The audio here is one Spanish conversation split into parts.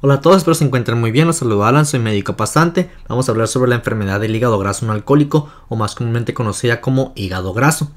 Hola a todos, espero se encuentren muy bien. Los saludo Alan, soy médico pasante. Vamos a hablar sobre la enfermedad del hígado graso no alcohólico o más comúnmente conocida como hígado graso.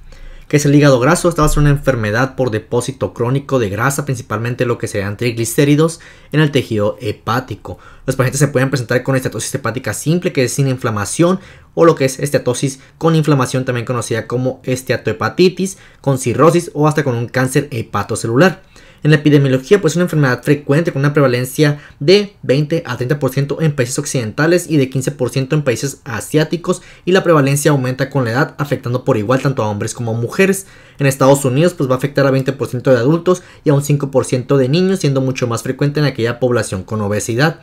¿Qué es el hígado graso? Esta va a ser una enfermedad por depósito crónico de grasa, principalmente lo que serían triglicéridos en el tejido hepático. Los pacientes se pueden presentar con estatosis hepática simple, que es sin inflamación, o lo que es esteatosis con inflamación, también conocida como esteatohepatitis, con cirrosis o hasta con un cáncer hepatocelular. En la epidemiología, pues es una enfermedad frecuente con una prevalencia de 20 a 30% en países occidentales y de 15% en países asiáticos y la prevalencia aumenta con la edad, afectando por igual tanto a hombres como a mujeres. En Estados Unidos, pues va a afectar a 20% de adultos y a un 5% de niños, siendo mucho más frecuente en aquella población con obesidad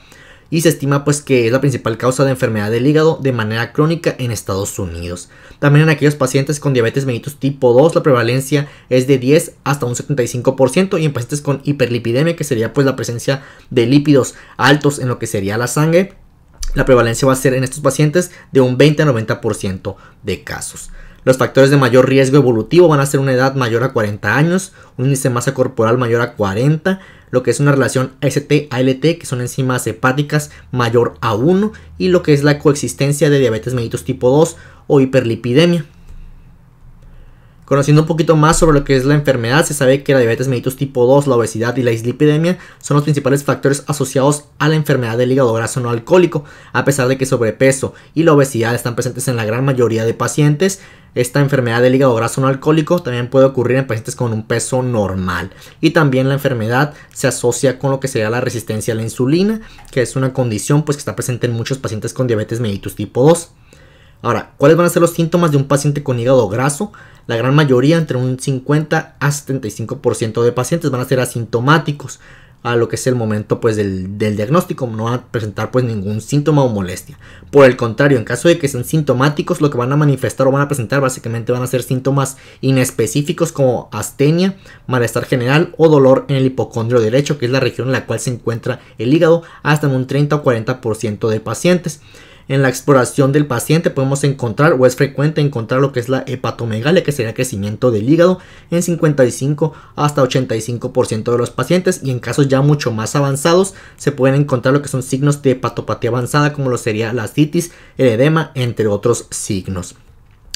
y se estima pues que es la principal causa de enfermedad del hígado de manera crónica en Estados Unidos. También en aquellos pacientes con diabetes mellitus tipo 2 la prevalencia es de 10 hasta un 75% y en pacientes con hiperlipidemia que sería pues la presencia de lípidos altos en lo que sería la sangre, la prevalencia va a ser en estos pacientes de un 20 a 90% de casos. Los factores de mayor riesgo evolutivo van a ser una edad mayor a 40 años, un índice de masa corporal mayor a 40, lo que es una relación ST-ALT, que son enzimas hepáticas, mayor a 1, y lo que es la coexistencia de diabetes mellitus tipo 2 o hiperlipidemia. Conociendo un poquito más sobre lo que es la enfermedad, se sabe que la diabetes mellitus tipo 2, la obesidad y la islipidemia son los principales factores asociados a la enfermedad del hígado graso no alcohólico, a pesar de que sobrepeso y la obesidad están presentes en la gran mayoría de pacientes. Esta enfermedad del hígado graso no alcohólico también puede ocurrir en pacientes con un peso normal. Y también la enfermedad se asocia con lo que sería la resistencia a la insulina, que es una condición pues, que está presente en muchos pacientes con diabetes mellitus tipo 2. Ahora, ¿cuáles van a ser los síntomas de un paciente con hígado graso? La gran mayoría, entre un 50 a 75% de pacientes van a ser asintomáticos a lo que es el momento pues del, diagnóstico, no van a presentar pues ningún síntoma o molestia. Por el contrario, en caso de que sean sintomáticos, lo que van a manifestar o van a presentar básicamente van a ser síntomas inespecíficos como astenia, malestar general o dolor en el hipocondrio derecho, que es la región en la cual se encuentra el hígado, hasta en un 30 o 40% de pacientes. En la exploración del paciente podemos encontrar o es frecuente encontrar lo que es la hepatomegalia, que sería crecimiento del hígado en 55 hasta 85% de los pacientes y en casos ya mucho más avanzados se pueden encontrar lo que son signos de hepatopatía avanzada como lo sería la citis, el edema, entre otros signos.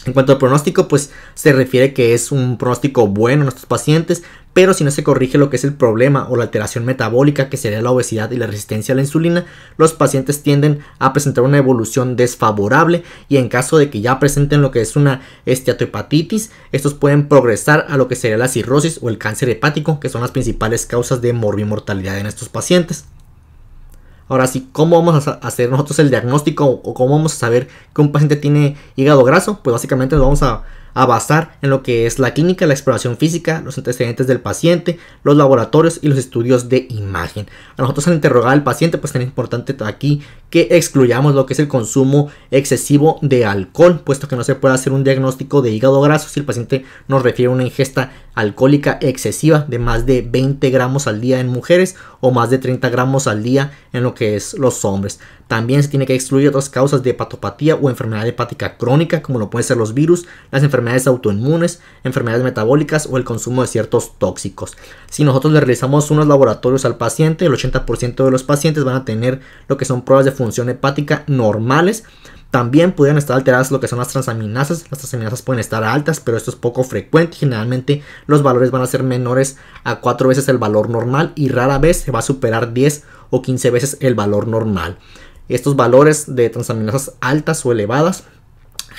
En cuanto al pronóstico, pues se refiere que es un pronóstico bueno en nuestros pacientes, pero si no se corrige lo que es el problema o la alteración metabólica que sería la obesidad y la resistencia a la insulina, los pacientes tienden a presentar una evolución desfavorable y en caso de que ya presenten lo que es una esteatohepatitis, estos pueden progresar a lo que sería la cirrosis o el cáncer hepático, que son las principales causas de morbimortalidad en estos pacientes. Ahora sí, ¿cómo vamos a hacer nosotros el diagnóstico o cómo vamos a saber que un paciente tiene hígado graso? Pues básicamente lo vamos a a basar en lo que es la clínica, la exploración física, los antecedentes del paciente, los laboratorios y los estudios de imagen. A nosotros al interrogar al paciente, pues es importante aquí que excluyamos lo que es el consumo excesivo de alcohol, puesto que no se puede hacer un diagnóstico de hígado graso si el paciente nos refiere a una ingesta alcohólica excesiva de más de 20 gramos al día en mujeres o más de 30 gramos al día en lo que es los hombres. También se tiene que excluir otras causas de hepatopatía o enfermedad hepática crónica, como lo pueden ser los virus, las enfermedades enfermedades autoinmunes, enfermedades metabólicas o el consumo de ciertos tóxicos. Si nosotros le realizamos unos laboratorios al paciente, el 80% de los pacientes van a tener lo que son pruebas de función hepática normales. También pueden estar alteradas lo que son las transaminasas. Las transaminasas pueden estar altas, pero esto es poco frecuente. Generalmente los valores van a ser menores a 4 veces el valor normal y rara vez se va a superar 10 o 15 veces el valor normal. Estos valores de transaminasas altas o elevadas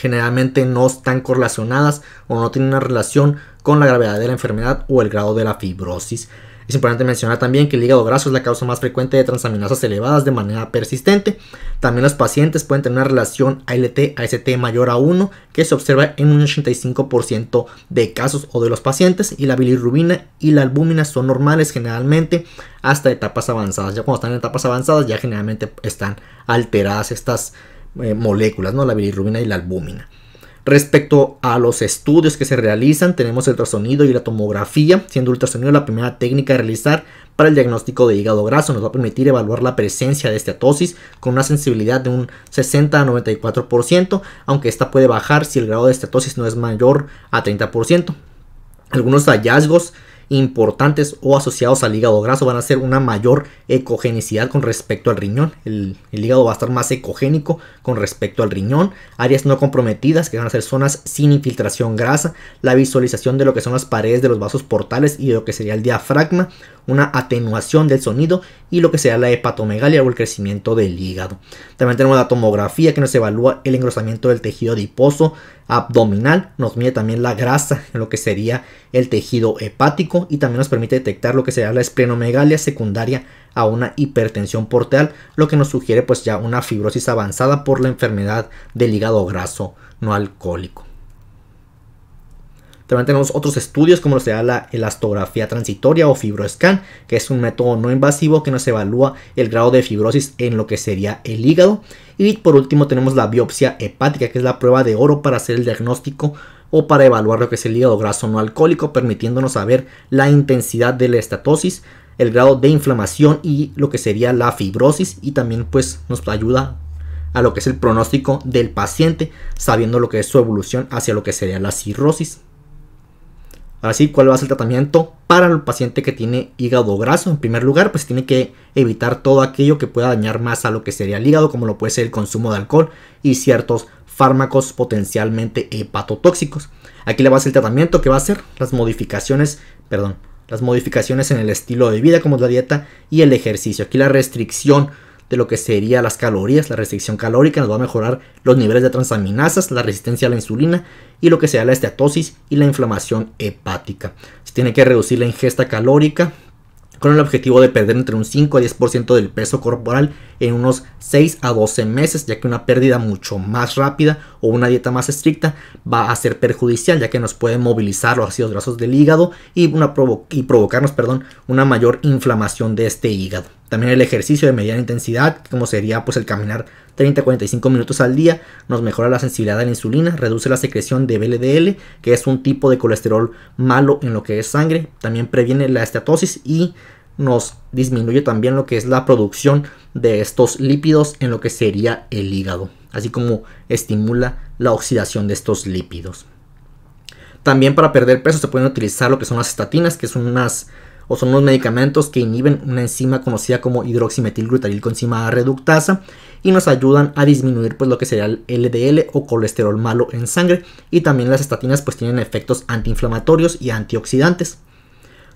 generalmente no están correlacionadas o no tienen una relación con la gravedad de la enfermedad o el grado de la fibrosis. Es importante mencionar también que el hígado graso es la causa más frecuente de transaminasas elevadas de manera persistente. También los pacientes pueden tener una relación ALT-AST mayor a 1 que se observa en un 85% de casos o de los pacientes y la bilirrubina y la albúmina son normales generalmente hasta etapas avanzadas. Ya cuando están en etapas avanzadas ya generalmente están alteradas estas eh, moléculas, ¿no? la bilirrubina y la albúmina. Respecto a los estudios que se realizan, tenemos el ultrasonido y la tomografía, siendo ultrasonido la primera técnica a realizar para el diagnóstico de hígado graso. Nos va a permitir evaluar la presencia de esteatosis con una sensibilidad de un 60 a 94%, aunque esta puede bajar si el grado de esteatosis no es mayor a 30%. Algunos hallazgos importantes o asociados al hígado graso van a ser una mayor ecogenicidad con respecto al riñón. El, hígado va a estar más ecogénico con respecto al riñón. Áreas no comprometidas que van a ser zonas sin infiltración grasa. La visualización de lo que son las paredes de los vasos portales y de lo que sería el diafragma una atenuación del sonido y lo que sea la hepatomegalia o el crecimiento del hígado. También tenemos la tomografía que nos evalúa el engrosamiento del tejido adiposo abdominal, nos mide también la grasa en lo que sería el tejido hepático y también nos permite detectar lo que sería la esplenomegalia secundaria a una hipertensión porteal, lo que nos sugiere pues ya una fibrosis avanzada por la enfermedad del hígado graso no alcohólico. También tenemos otros estudios como lo sea la elastografía transitoria o fibroscan, que es un método no invasivo que nos evalúa el grado de fibrosis en lo que sería el hígado. Y por último tenemos la biopsia hepática, que es la prueba de oro para hacer el diagnóstico o para evaluar lo que es el hígado graso no alcohólico, permitiéndonos saber la intensidad de la estatosis, el grado de inflamación y lo que sería la fibrosis y también pues nos ayuda a lo que es el pronóstico del paciente, sabiendo lo que es su evolución hacia lo que sería la cirrosis. Ahora sí, ¿cuál va a ser el tratamiento para el paciente que tiene hígado graso? En primer lugar, pues tiene que evitar todo aquello que pueda dañar más a lo que sería el hígado, como lo puede ser el consumo de alcohol y ciertos fármacos potencialmente hepatotóxicos. Aquí le va a ser el tratamiento que va a ser las modificaciones, perdón, las modificaciones en el estilo de vida como la dieta y el ejercicio. Aquí la restricción de lo que sería las calorías, la restricción calórica, nos va a mejorar los niveles de transaminasas, la resistencia a la insulina y lo que sea la esteatosis y la inflamación hepática. Se tiene que reducir la ingesta calórica con el objetivo de perder entre un 5 a 10% del peso corporal en unos 6 a 12 meses, ya que una pérdida mucho más rápida o una dieta más estricta va a ser perjudicial, ya que nos puede movilizar los ácidos grasos del hígado y, una y provocarnos perdón, una mayor inflamación de este hígado. También el ejercicio de mediana intensidad, como sería pues el caminar 30-45 minutos al día, nos mejora la sensibilidad a la insulina, reduce la secreción de BLDL, que es un tipo de colesterol malo en lo que es sangre, también previene la estatosis y nos disminuye también lo que es la producción de estos lípidos en lo que sería el hígado, así como estimula la oxidación de estos lípidos. También para perder peso se pueden utilizar lo que son las estatinas, que son unas o son los medicamentos que inhiben una enzima conocida como hidroximetilglutaril reductasa y nos ayudan a disminuir pues lo que sería el LDL o colesterol malo en sangre y también las estatinas pues tienen efectos antiinflamatorios y antioxidantes.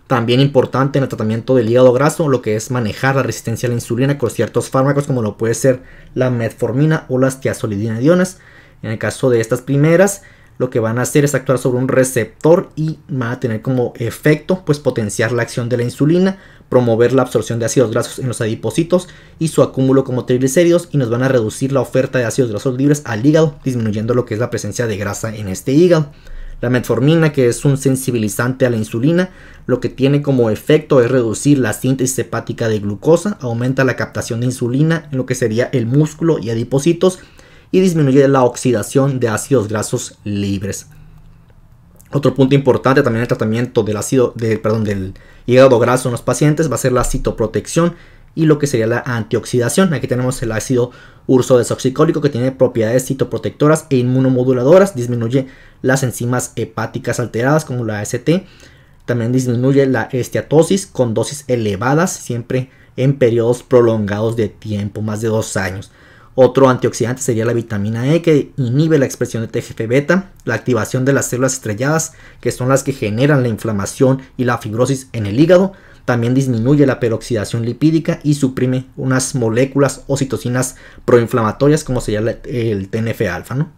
También importante en el tratamiento del hígado graso lo que es manejar la resistencia a la insulina con ciertos fármacos como lo puede ser la metformina o las tiazolidinedionas. En el caso de estas primeras, lo que van a hacer es actuar sobre un receptor y van a tener como efecto pues potenciar la acción de la insulina, promover la absorción de ácidos grasos en los adipocitos y su acúmulo como triglicéridos y nos van a reducir la oferta de ácidos grasos libres al hígado, disminuyendo lo que es la presencia de grasa en este hígado. La metformina, que es un sensibilizante a la insulina, lo que tiene como efecto es reducir la síntesis hepática de glucosa, aumenta la captación de insulina en lo que sería el músculo y adipocitos y disminuye la oxidación de ácidos grasos libres. Otro punto importante también el tratamiento del ácido, del perdón, del hígado graso en los pacientes va a ser la citoprotección y lo que sería la antioxidación. Aquí tenemos el ácido urso desoxicólico que tiene propiedades citoprotectoras e inmunomoduladoras, disminuye las enzimas hepáticas alteradas como la AST, también disminuye la esteatosis con dosis elevadas, siempre en periodos prolongados de tiempo, más de dos años. Otro antioxidante sería la vitamina E que inhibe la expresión de TGF beta, la activación de las células estrelladas, que son las que generan la inflamación y la fibrosis en el hígado. También disminuye la peroxidación lipídica y suprime unas moléculas o citocinas proinflamatorias como sería el TNF-alfa.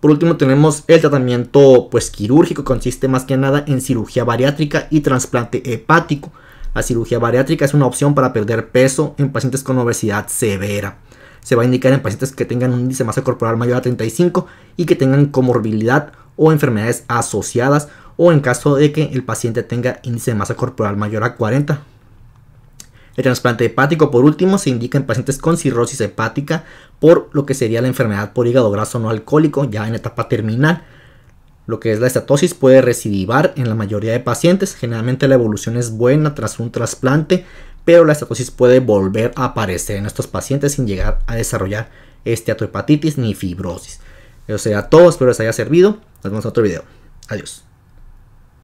Por último tenemos el tratamiento pues quirúrgico, consiste más que nada en cirugía bariátrica y trasplante hepático. La cirugía bariátrica es una opción para perder peso en pacientes con obesidad severa. Se va a indicar en pacientes que tengan un índice de masa corporal mayor a 35 y que tengan comorbilidad o enfermedades asociadas o en caso de que el paciente tenga índice de masa corporal mayor a 40. El trasplante hepático, por último, se indica en pacientes con cirrosis hepática por lo que sería la enfermedad por hígado graso no alcohólico ya en etapa terminal lo que es la estatosis puede recidivar en la mayoría de pacientes. Generalmente la evolución es buena tras un trasplante, pero la estatosis puede volver a aparecer en estos pacientes sin llegar a desarrollar esteatohepatitis ni fibrosis. Eso sería todo, espero les haya servido. Nos vemos en otro video. Adiós.